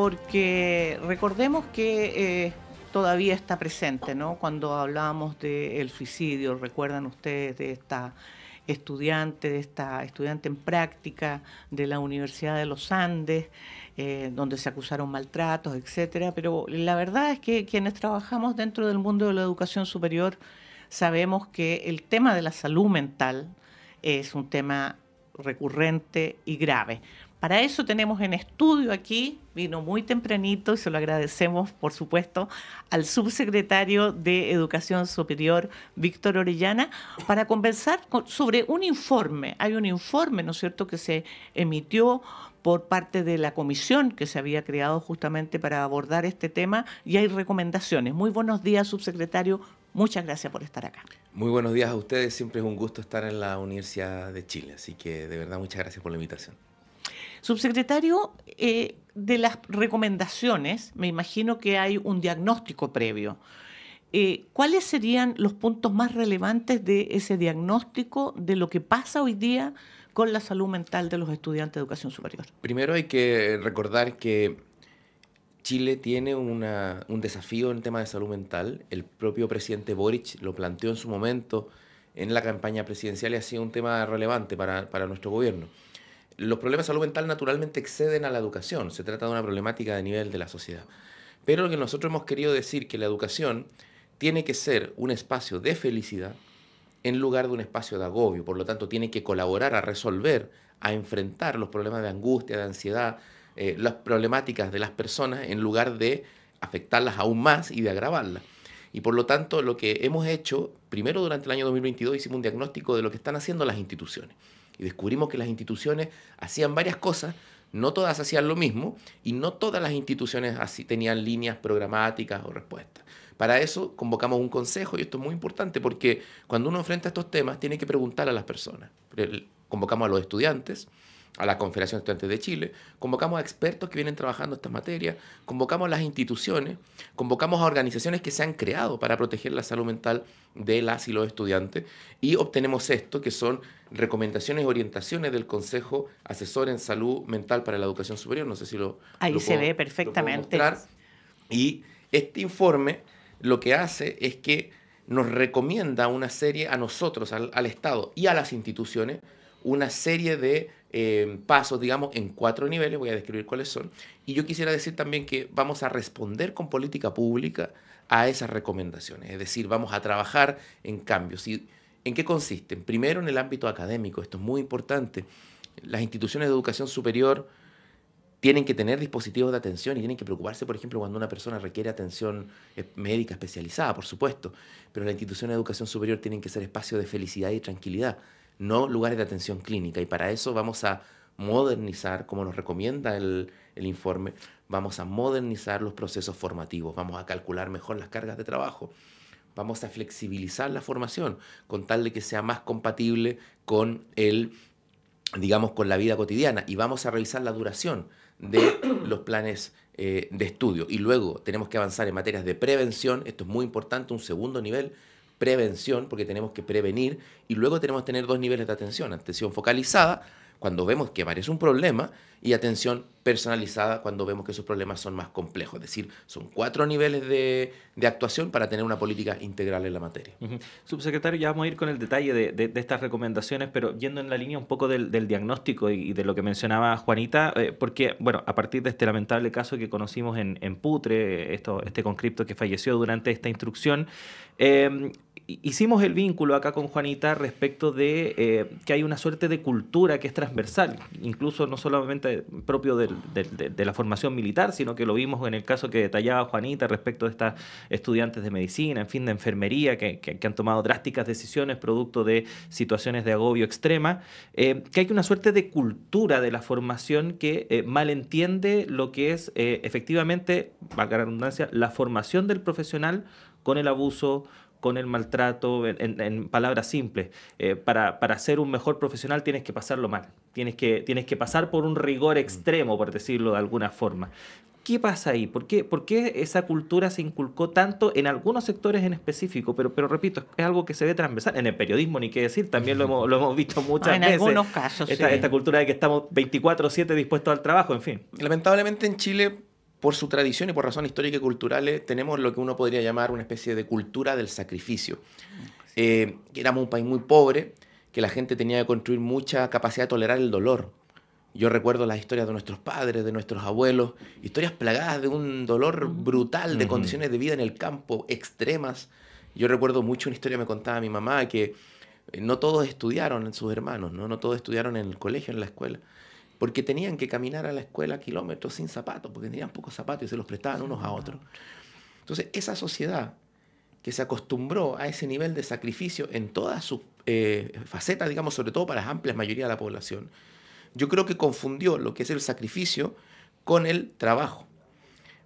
porque recordemos que eh, todavía está presente, ¿no? Cuando hablábamos del suicidio, recuerdan ustedes de esta estudiante, de esta estudiante en práctica de la Universidad de los Andes, eh, donde se acusaron maltratos, etcétera. Pero la verdad es que quienes trabajamos dentro del mundo de la educación superior sabemos que el tema de la salud mental es un tema recurrente y grave. Para eso tenemos en estudio aquí, vino muy tempranito y se lo agradecemos, por supuesto, al subsecretario de Educación Superior, Víctor Orellana, para conversar sobre un informe. Hay un informe, ¿no es cierto?, que se emitió por parte de la comisión que se había creado justamente para abordar este tema y hay recomendaciones. Muy buenos días, subsecretario. Muchas gracias por estar acá. Muy buenos días a ustedes. Siempre es un gusto estar en la Universidad de Chile, así que de verdad muchas gracias por la invitación. Subsecretario, eh, de las recomendaciones, me imagino que hay un diagnóstico previo. Eh, ¿Cuáles serían los puntos más relevantes de ese diagnóstico de lo que pasa hoy día con la salud mental de los estudiantes de educación superior? Primero hay que recordar que Chile tiene un desafío en tema de salud mental. El propio presidente Boric lo planteó en su momento en la campaña presidencial y ha sido un tema relevante para nuestro gobierno los problemas de salud mental naturalmente exceden a la educación, se trata de una problemática de nivel de la sociedad. Pero lo que nosotros hemos querido decir que la educación tiene que ser un espacio de felicidad en lugar de un espacio de agobio, por lo tanto tiene que colaborar a resolver, a enfrentar los problemas de angustia, de ansiedad, eh, las problemáticas de las personas en lugar de afectarlas aún más y de agravarlas. Y por lo tanto, lo que hemos hecho, primero durante el año 2022 hicimos un diagnóstico de lo que están haciendo las instituciones y descubrimos que las instituciones hacían varias cosas, no todas hacían lo mismo y no todas las instituciones así tenían líneas programáticas o respuestas. Para eso convocamos un consejo y esto es muy importante porque cuando uno enfrenta estos temas tiene que preguntar a las personas. Convocamos a los estudiantes, a la Confederación de Estudiantes de Chile, convocamos a expertos que vienen trabajando estas materias, convocamos a las instituciones, convocamos a organizaciones que se han creado para proteger la salud mental de las y los estudiantes y obtenemos esto, que son recomendaciones y orientaciones del Consejo Asesor en Salud Mental para la Educación Superior. No sé si lo... Ahí se ve perfectamente. y este informe lo que hace es que nos recomienda una serie a nosotros, al Estado y a las instituciones, una serie de Em, pasos, digamos, en cuatro niveles, voy a describir cuáles son, y yo quisiera decir también que vamos a responder con política pública a esas recomendaciones, es decir, vamos a trabajar en cambios. ¿Y ¿En qué consisten? Primero, en el ámbito académico, esto es muy importante. Las instituciones de educación superior tienen que tener dispositivos de atención y tienen que preocuparse, por ejemplo, cuando una persona requiere atención eh, médica especializada, por supuesto, pero las instituciones de educación superior tienen que ser espacios de felicidad y tranquilidad no lugares de atención clínica. Y para eso vamos a modernizar, como nos recomienda el, informe, vamos a modernizar los procesos formativos, vamos a calcular mejor las cargas de trabajo, vamos a flexibilizar la formación con tal de que sea más compatible con el digamos, con la vida cotidiana y vamos a revisar la duración de los planes eh, de estudio. Y luego tenemos que avanzar en materias de prevención, esto es muy importante, un segundo nivel prevención, porque tenemos que prevenir, y luego tenemos que tener dos niveles de atención, atención focalizada, cuando vemos que aparece un problema, y atención personalizada cuando vemos que esos problemas son más complejos. Es decir, son cuatro niveles de, actuación para tener una política integral en la materia. Subsecretario, ya vamos a ir con el detalle de, estas recomendaciones, pero yendo en la línea un poco del, diagnóstico y, de lo que mencionaba Juanita, eh, porque, bueno, a partir de este lamentable caso que conocimos en, Putre, esto, este conscripto que falleció durante esta instrucción, eh, hicimos el vínculo acá con Juanita respecto de eh, que hay una suerte de cultura que es transversal, incluso no solamente propio de, la formación militar, sino que lo vimos en el caso que detallaba Juanita respecto de estas estudiantes de medicina, en fin, de enfermería, que, han tomado drásticas decisiones producto de situaciones de agobio extrema, eh, que hay una suerte de cultura de la formación que eh, malentiende lo que es efectivamente, valga la redundancia, la formación del profesional con el abuso, con el maltrato, en, palabras simples. Eh, para, para, ser un mejor profesional tienes que pasarlo mal, tienes que, tienes que pasar por un rigor mm. extremo, por decirlo de alguna forma. ¿Qué pasa ahí? ¿Por qué, ¿Por esa cultura se inculcó tanto en algunos sectores en específico? Pero, pero repito, es algo que se ve transversal. En el periodismo, ni qué decir, también lo hemos, lo hemos visto muchas veces. En algunos casos. Esta, esta cultura de que estamos 24-7 dispuestos al trabajo, en fin. Lamentablemente en Chile por su tradición y por razones históricas y culturales, tenemos lo que uno podría llamar una especie de cultura del sacrificio. Eh, éramos un país muy pobre, que la gente tenía que construir mucha capacidad de tolerar el dolor. Yo recuerdo las historias de nuestros padres, de nuestros abuelos, historias plagadas de un dolor brutal, de condiciones de vida en el campo extremas. Yo recuerdo mucho una historia que me contaba mi mamá, que eh, no todos estudiaron en sus hermanos, ¿no? no todos estudiaron en el colegio, en la escuela porque tenían que caminar a la escuela kilómetros sin zapatos, porque tenían pocos zapatos y se los prestaban unos a otros. Entonces, esa sociedad que se acostumbró a ese nivel de sacrificio en todas sus eh, facetas, digamos, sobre todo para la amplia mayoría de la población, yo creo que confundió lo que es el sacrificio con el trabajo.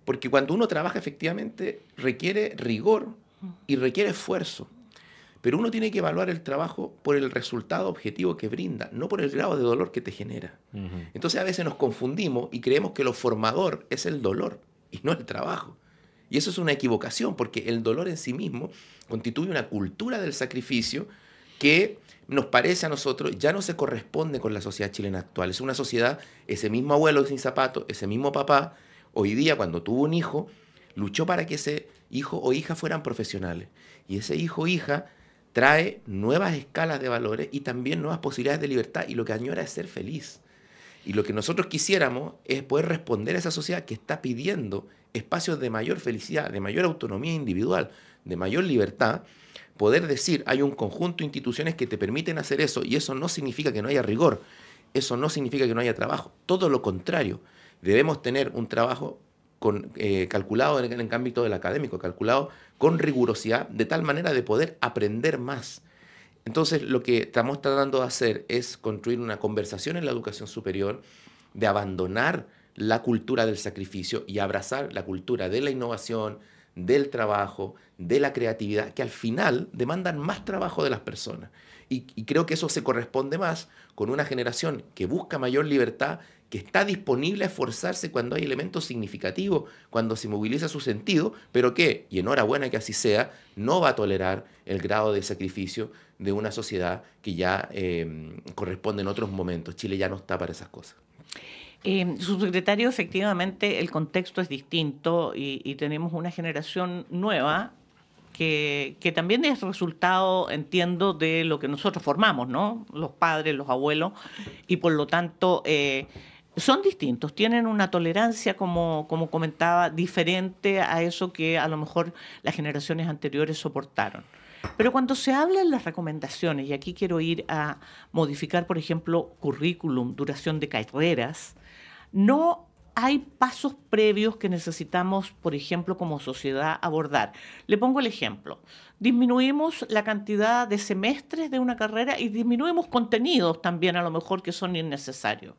Porque cuando uno trabaja efectivamente requiere rigor y requiere esfuerzo. Pero uno tiene que evaluar el trabajo por el resultado objetivo que brinda, no por el grado de dolor que te genera. Entonces a veces nos confundimos y creemos que lo formador es el dolor y no el trabajo. Y eso es una equivocación, porque el dolor en sí mismo constituye una cultura del sacrificio que nos parece a nosotros ya no se corresponde con la sociedad chilena actual. Es una sociedad, ese mismo abuelo sin zapatos, ese mismo papá, hoy día cuando tuvo un hijo, luchó para que ese hijo o hija fueran profesionales. Y ese hijo o hija trae nuevas escalas de valores y también nuevas posibilidades de libertad y lo que añora es ser feliz. Y lo que nosotros quisiéramos es poder responder a esa sociedad que está pidiendo espacios de mayor felicidad, de mayor autonomía individual, de mayor libertad, poder decir, hay un conjunto de instituciones que te permiten hacer eso y eso no significa que no haya rigor, eso no significa que no haya trabajo, todo lo contrario, debemos tener un trabajo eh, calculado en el, ámbito del académico, calculado con rigurosidad, de tal manera de poder aprender más. Entonces, lo que estamos tratando de hacer es construir una conversación en la educación superior, de abandonar la cultura del sacrificio y abrazar la cultura de la innovación, del trabajo, de la creatividad, que al final demandan más trabajo de las personas. y creo que eso se corresponde más con una generación que busca mayor libertad que está disponible a esforzarse cuando hay elementos significativos, cuando se moviliza su sentido, pero que, y enhorabuena que así sea, no va a tolerar el grado de sacrificio de una sociedad que ya em, corresponde en otros momentos. Chile ya no está para esas cosas. Em, subsecretario, efectivamente el contexto es distinto y, tenemos una generación nueva que, también es resultado, entiendo, de lo que nosotros formamos, ¿no? Los padres, los abuelos, y por lo tanto eh, son distintos, tienen una tolerancia, como, como comentaba, diferente a eso que a lo mejor las generaciones anteriores soportaron. Pero cuando se hablan las recomendaciones, y aquí quiero ir a modificar, por ejemplo, currículum, duración de carreras, no hay pasos previos que necesitamos, por ejemplo, como sociedad abordar. Le pongo el ejemplo. Disminuimos la cantidad de semestres de una carrera y disminuimos contenidos también a lo mejor que son innecesarios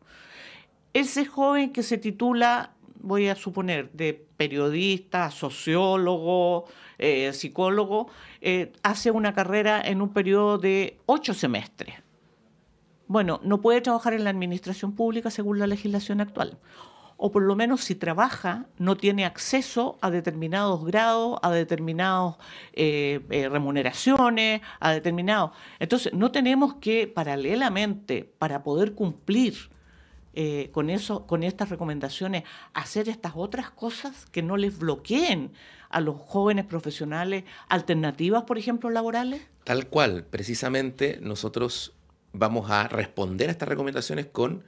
ese joven que se titula, voy a suponer, de periodista, sociólogo, eh, psicólogo, eh, hace una carrera en un periodo de ocho semestres. Bueno, no puede trabajar en la administración pública según la legislación actual. O por lo menos si trabaja, no tiene acceso a determinados grados, a determinadas eh, remuneraciones, a determinados... Entonces, no tenemos que paralelamente, para poder cumplir eh, con, eso, con estas recomendaciones, hacer estas otras cosas que no les bloqueen a los jóvenes profesionales alternativas, por ejemplo, laborales? Tal cual, precisamente nosotros vamos a responder a estas recomendaciones con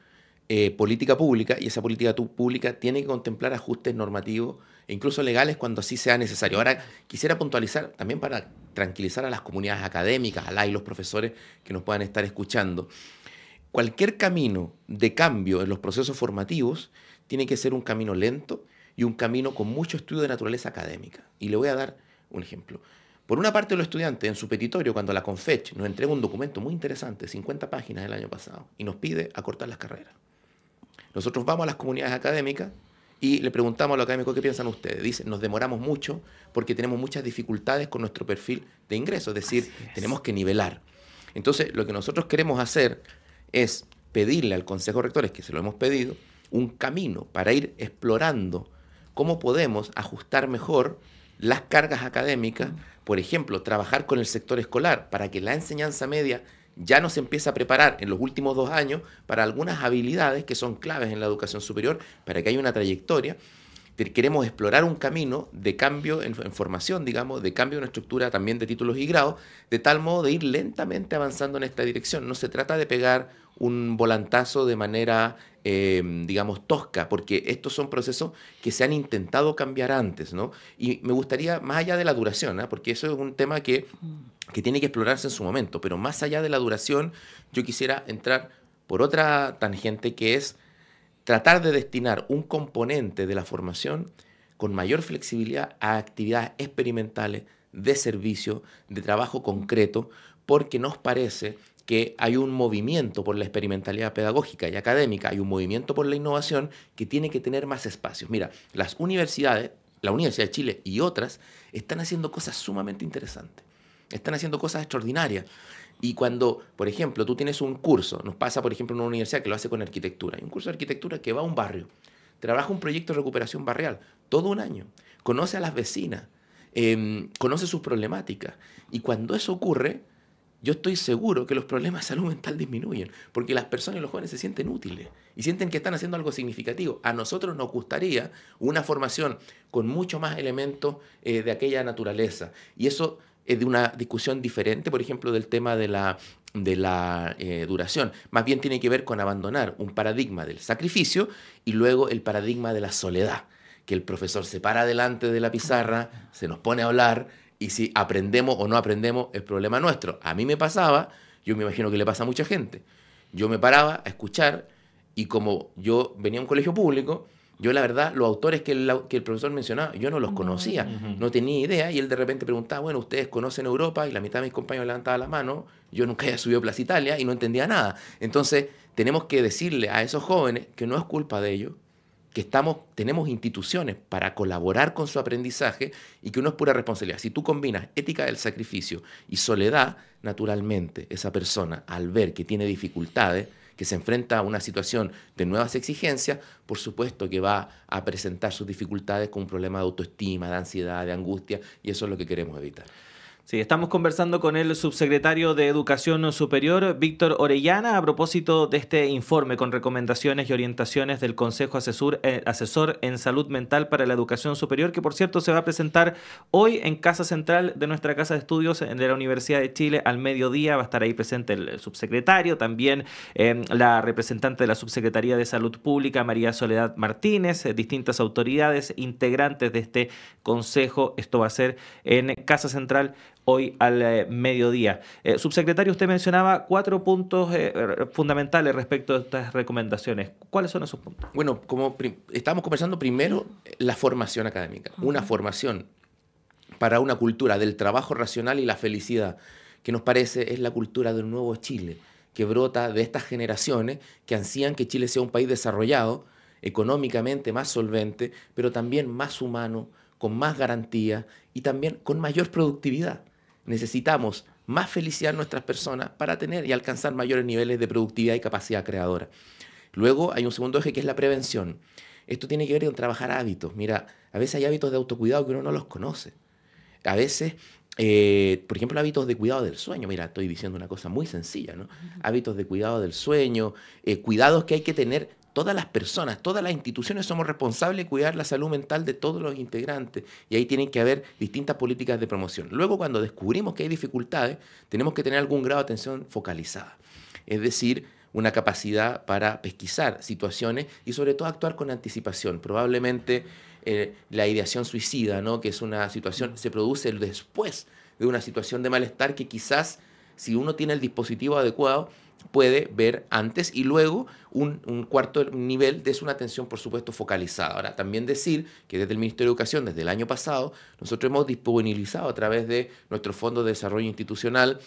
eh, política pública y esa política pública tiene que contemplar ajustes normativos e incluso legales cuando así sea necesario. Ahora, quisiera puntualizar también para tranquilizar a las comunidades académicas, a la y los profesores que nos puedan estar escuchando cualquier camino de cambio en los procesos formativos tiene que ser un camino lento y un camino con mucho estudio de naturaleza académica. Y le voy a dar un ejemplo. Por una parte, los estudiantes en su petitorio, cuando la CONFECH nos entrega un documento muy interesante, 50 páginas del año pasado, y nos pide acortar las carreras. Nosotros vamos a las comunidades académicas y le preguntamos a los académicos qué piensan ustedes. Dicen, nos demoramos mucho porque tenemos muchas dificultades con nuestro perfil de ingreso, es decir, tenemos que nivelar. Entonces, lo que nosotros queremos hacer es pedirle al Consejo de Rectores, que se lo hemos pedido, un camino para ir explorando cómo podemos ajustar mejor las cargas académicas, por ejemplo, trabajar con el sector escolar para que la enseñanza media ya nos empiece a preparar en los últimos dos años para algunas habilidades que son claves en la educación superior, para que haya una trayectoria queremos explorar un camino de cambio en, formación, digamos, de cambio en una estructura también de títulos y grados, de tal modo de ir lentamente avanzando en esta dirección. No se trata de pegar un volantazo de manera, em, digamos, tosca, porque estos son procesos que se han intentado cambiar antes, ¿no? Y me gustaría, más allá de la duración, ¿ah? porque eso es un tema que, que tiene que explorarse en su momento, pero más allá de la duración, yo quisiera entrar por otra tangente que es tratar de destinar un componente de la formación con mayor flexibilidad a actividades experimentales de servicio, de trabajo concreto, porque nos parece que hay un movimiento por la experimentalidad pedagógica y académica, hay un movimiento por la innovación que tiene que tener más espacios. Mira, las universidades, la Universidad de Chile y otras, están haciendo cosas sumamente interesantes, están haciendo cosas extraordinarias. Y cuando, por ejemplo, tú tienes un curso, nos pasa, por ejemplo, en una universidad que lo hace con arquitectura, hay un curso de arquitectura que va a un barrio, trabaja un proyecto de recuperación barrial todo un año, conoce a las vecinas, em, conoce sus problemáticas. Y cuando eso ocurre, yo estoy seguro que los problemas de salud mental disminuyen, porque las personas y los jóvenes se sienten útiles y sienten que están haciendo algo significativo. A nosotros nos gustaría una formación con mucho más elementos eh, de aquella naturaleza. Y eso es de una discusión diferente, por ejemplo, del tema de la, de la eh, duración. Más bien tiene que ver con abandonar un paradigma del sacrificio y luego el paradigma de la soledad, que el profesor se para delante de la pizarra, se nos pone a hablar y si aprendemos o no aprendemos es problema nuestro. A mí me pasaba, yo me imagino que le pasa a mucha gente, yo me paraba a escuchar y como yo venía a un colegio público, yo la verdad, los autores que el, profesor mencionaba, yo no los conocía, no tenía idea, y él de repente preguntaba, bueno, ¿ustedes conocen Europa? Y la mitad de mis compañeros levantaba la mano, yo nunca había subido a Plaza Italia y no entendía nada. Entonces, tenemos que decirle a esos jóvenes que no es culpa de ellos, que estamos, tenemos instituciones para colaborar con su aprendizaje y que no es pura responsabilidad. Si tú combinas ética del sacrificio y soledad, naturalmente esa persona, al ver que tiene dificultades, que se enfrenta a una situación de nuevas exigencias, por supuesto que va a presentar sus dificultades con un problema de autoestima, de ansiedad, de angustia, y eso es lo que queremos evitar. Sí, estamos conversando con el subsecretario de Educación Superior, Víctor Orellana, a propósito de este informe con recomendaciones y orientaciones del Consejo eh, Asesor, en Salud Mental para la Educación Superior, que por cierto se va a presentar hoy en Casa Central de nuestra Casa de Estudios de la Universidad de Chile al mediodía. Va a estar ahí presente el subsecretario, también eh, la representante de la Subsecretaría de Salud Pública, María Soledad Martínez, eh, distintas autoridades, integrantes de este Consejo. Esto va a ser en Casa Central hoy al eh, mediodía. Eh, subsecretario, usted mencionaba cuatro puntos eh, fundamentales respecto a estas recomendaciones. ¿Cuáles son esos puntos? Bueno, como estamos conversando primero la formación académica, una formación para una cultura del trabajo racional y la felicidad, que nos parece es la cultura del nuevo Chile, que brota de estas generaciones que ansían que Chile sea un país desarrollado, económicamente más solvente, pero también más humano, con más garantía y también con mayor productividad necesitamos más felicidad en nuestras personas para tener y alcanzar mayores niveles de productividad y capacidad creadora. Luego hay un segundo eje que es la prevención. Esto tiene que ver con trabajar hábitos. Mira, a veces hay hábitos de autocuidado que uno no los conoce. A veces, eh, por ejemplo, hábitos de cuidado del sueño. Mira, estoy diciendo una cosa muy sencilla, ¿no? Hábitos de cuidado del sueño, eh, cuidados que hay que tener todas las personas, todas las instituciones somos responsables de cuidar la salud mental de todos los integrantes y ahí tienen que haber distintas políticas de promoción. Luego, cuando descubrimos que hay dificultades, tenemos que tener algún grado de atención focalizada, es decir, una capacidad para pesquisar situaciones y sobre todo actuar con anticipación. Probablemente eh, la ideación suicida, ¿no? que es una situación, se produce después de una situación de malestar que quizás si uno tiene el dispositivo adecuado, puede ver antes y luego un, cuarto nivel de una atención, por supuesto, focalizada. Ahora, también decir que desde el Ministerio de Educación, desde el año pasado, nosotros hemos disponibilizado a través de nuestro Fondo de Desarrollo Institucional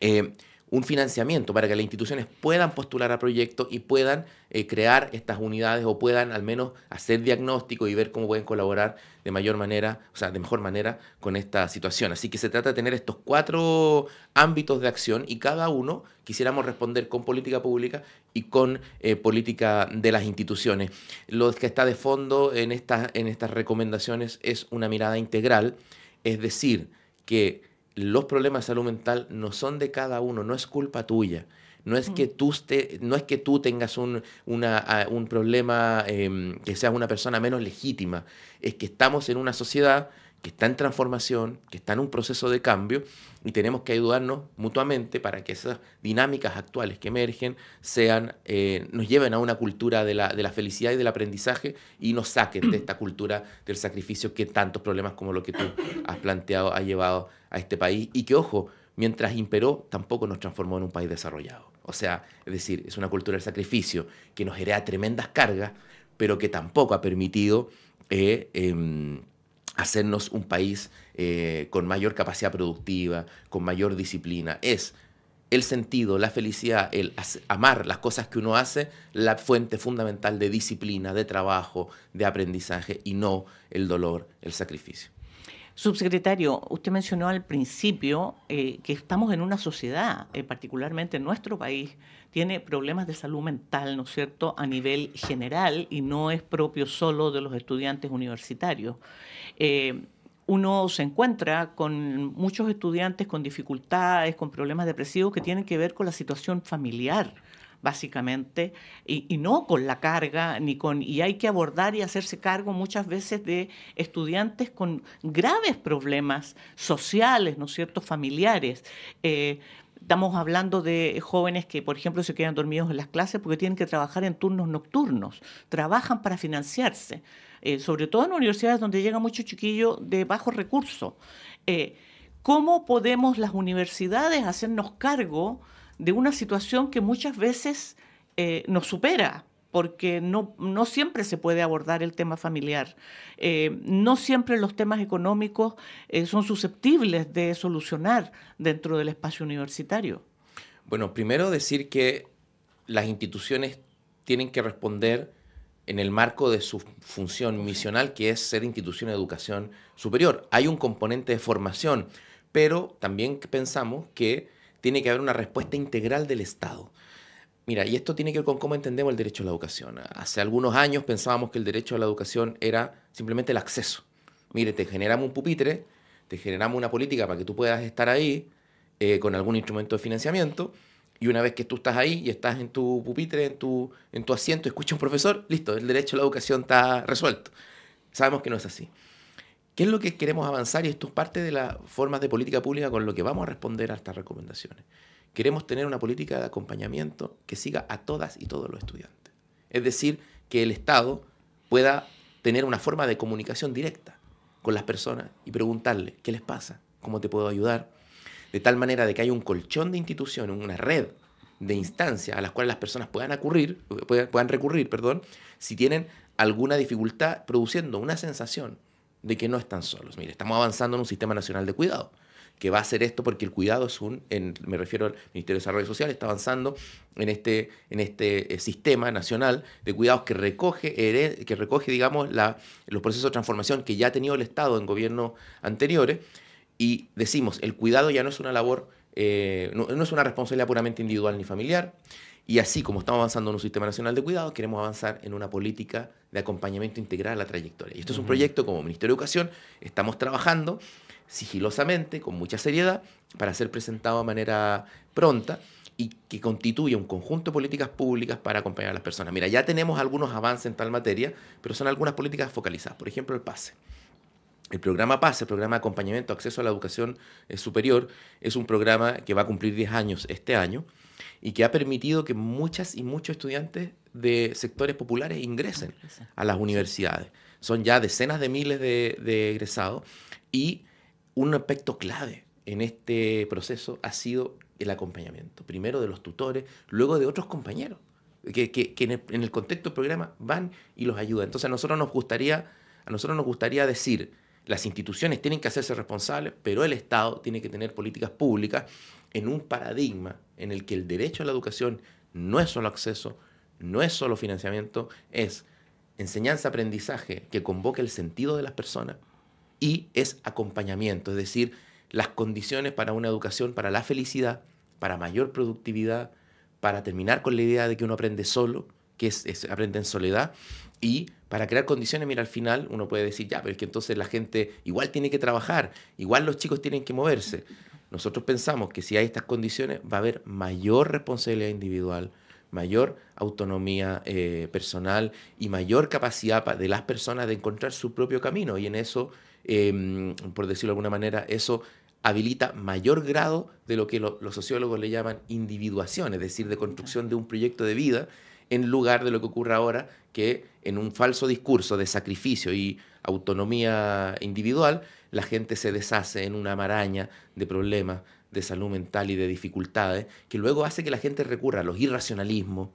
eh, un financiamiento para que las instituciones puedan postular a proyectos y puedan eh, crear estas unidades o puedan al menos hacer diagnóstico y ver cómo pueden colaborar de mayor manera, o sea, de mejor manera con esta situación. Así que se trata de tener estos cuatro ámbitos de acción y cada uno quisiéramos responder con política pública y con eh, política de las instituciones. Lo que está de fondo en, en estas recomendaciones es una mirada integral, es decir, que los problemas de salud mental no son de cada uno, no es culpa tuya. No es, mm. que tú no es que tú tengas un, una, un problema, em, que seas una persona menos legítima. Es que estamos en una sociedad que está en transformación, que está en un proceso de cambio y tenemos que ayudarnos mutuamente para que esas dinámicas actuales que emergen sean, eh, nos lleven a una cultura de la, felicidad y del aprendizaje y nos saquen de esta cultura del sacrificio que tantos problemas como lo que tú has planteado ha llevado a este país y que, ojo, mientras imperó, tampoco nos transformó en un país desarrollado. O sea, es decir, es una cultura del sacrificio que nos hereda tremendas cargas, pero que tampoco ha permitido... Eh, em, hacernos un país eh, con mayor capacidad productiva, con mayor disciplina. Es el sentido, la felicidad, el amar las cosas que uno hace, la fuente fundamental de disciplina, de trabajo, de aprendizaje y no el dolor, el sacrificio. Subsecretario, usted mencionó al principio eh, que estamos en una sociedad, eh, particularmente en nuestro país, tiene problemas de salud mental, ¿no es cierto?, a nivel general y no es propio solo de los estudiantes universitarios. Eh, uno se encuentra con muchos estudiantes con dificultades, con problemas depresivos que tienen que ver con la situación familiar básicamente, y, no con la carga, ni con, y hay que abordar y hacerse cargo muchas veces de estudiantes con graves problemas sociales, ¿no es cierto?, familiares. Eh, Estamos hablando de jóvenes que, por ejemplo, se quedan dormidos en las clases porque tienen que trabajar en turnos nocturnos, trabajan para financiarse, eh, sobre todo en universidades donde llega mucho chiquillo de bajo recurso. Eh, ¿Cómo podemos las universidades hacernos cargo de una situación que muchas veces eh, nos supera? porque no, siempre se puede abordar el tema familiar. Eh, no siempre los temas económicos eh, son susceptibles de solucionar dentro del espacio universitario. Bueno, primero decir que las instituciones tienen que responder en el marco de su función misional, que es ser institución de educación superior. Hay un componente de formación, pero también pensamos que tiene que haber una respuesta integral del Estado. Mira, y esto tiene que ver con cómo entendemos el derecho a la educación. Hace algunos años pensábamos que el derecho a la educación era simplemente el acceso. Mire, te generamos un pupitre, te generamos una política para que tú puedas estar ahí eh, con algún instrumento de financiamiento, y una vez que tú estás ahí y estás en tu pupitre, en tu, asiento, escucha un profesor, listo, el derecho a la educación está resuelto. Sabemos que no es así. ¿Qué es lo que queremos avanzar? Y esto es parte de las formas de política pública con lo que vamos a responder a estas recomendaciones. Queremos tener una política de acompañamiento que siga a todas y todos los estudiantes. Es decir, que el Estado pueda tener una forma de comunicación directa con las personas y preguntarle qué les pasa, cómo te puedo ayudar, de tal manera de que haya un colchón de institución una red de instancias a las cuales las personas puedan puedan recurrir, perdón, si tienen alguna dificultad, produciendo una sensación de que no están solos. Mire, estamos avanzando en un sistema nacional de cuidado que va a hacer esto porque el cuidado es un, me refiero al Ministerio de Desarrollo Social, está avanzando en este, en este eh, sistema nacional de cuidados que recoge, que recoge digamos, la, los procesos de transformación que ya ha tenido el Estado en gobiernos anteriores. Y decimos, el cuidado ya no es una labor, eh, no es una responsabilidad puramente individual ni familiar y así como estamos avanzando en un sistema nacional de cuidados, queremos avanzar en una política de acompañamiento integral a la trayectoria. Y esto es un proyecto como Ministerio de Educación, estamos trabajando sigilosamente, con mucha seriedad, para ser presentado de manera pronta y que constituya un conjunto de políticas públicas para acompañar a las personas. Mira, ya tenemos algunos avances en tal materia, pero son algunas políticas focalizadas. Por ejemplo, el PASE. El programa PASE, el programa de acompañamiento, acceso a la educación eh, superior, es un programa que va a cumplir 10 años este año y que ha permitido que muchas y muchos estudiantes de sectores populares ingresen a las universidades. Son ya decenas de miles de, egresados y un aspecto clave en este proceso ha sido el acompañamiento, primero de los tutores, luego de otros compañeros, que, en, el, contexto del programa van y los ayudan. Entonces a nosotros nos gustaría, a nosotros nos gustaría decir, las instituciones tienen que hacerse responsables, pero el Estado tiene que tener políticas públicas en un paradigma en el que el derecho a la educación no es solo acceso, no es solo financiamiento, es enseñanza-aprendizaje que convoque el sentido de las personas y es acompañamiento, es decir, las condiciones para una educación, para la felicidad, para mayor productividad, para terminar con la idea de que uno aprende solo que es, aprende en soledad. Y para crear condiciones, mira, al final uno puede decir, ya, pero es que entonces la gente igual tiene que trabajar, igual los chicos tienen que moverse. Nosotros pensamos que si hay estas condiciones va a haber mayor responsabilidad individual, mayor autonomía eh, personal y mayor capacidad de las personas de encontrar su propio camino. Y en eso, em, por decirlo de alguna manera, eso habilita mayor grado de lo que los sociólogos le llaman individuación, es decir, de construcción de un proyecto de vida en lugar de lo que ocurre ahora, que en un falso discurso de sacrificio y autonomía individual, la gente se deshace en una maraña de problemas de salud mental y de dificultades, que luego hace que la gente recurra a los irracionalismos,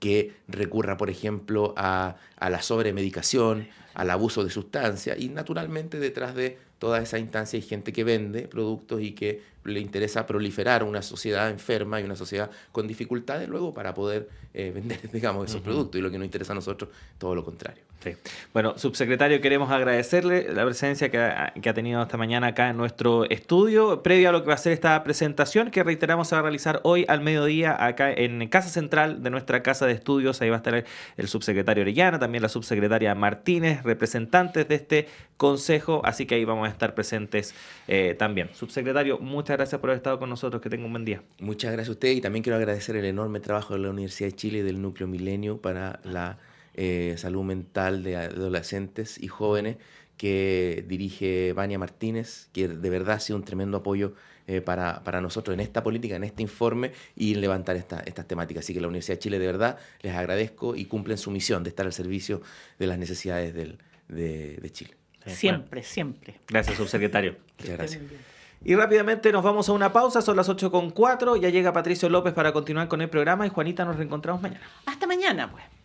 que recurra, por ejemplo, a, a la sobremedicación, al abuso de sustancias, y naturalmente detrás de toda esa instancia y gente que vende productos y que le interesa proliferar una sociedad enferma y una sociedad con dificultades luego para poder eh, vender, digamos, esos productos. Y lo que nos interesa a nosotros, todo lo contrario. Sí. Bueno, subsecretario, queremos agradecerle la presencia que ha, tenido esta mañana acá en nuestro estudio, previo a lo que va a ser esta presentación que reiteramos se va a realizar hoy al mediodía acá en Casa Central de nuestra Casa de Estudios. Ahí va a estar el subsecretario Orellana, también la subsecretaria Martínez, representantes de este consejo, así que ahí vamos a estar presentes eh, también. Subsecretario, muchas gracias por haber estado con nosotros, que tenga un buen día. Muchas gracias a usted y también quiero agradecer el enorme trabajo de la Universidad de Chile y del Núcleo Milenio para la eh, salud mental de adolescentes y jóvenes que dirige Vania Martínez, que de verdad ha sido un tremendo apoyo eh, para, para, nosotros en esta política, en este informe y en levantar esta, estas temáticas. Así que la Universidad de Chile de verdad les agradezco y cumplen su misión de estar al servicio de las necesidades del, de, Chile. Siempre, siempre. Gracias, subsecretario. Muchas gracias. Y rápidamente nos vamos a una pausa, son las 8.4, ya llega Patricio López para continuar con el programa y Juanita nos reencontramos mañana. Hasta mañana, pues.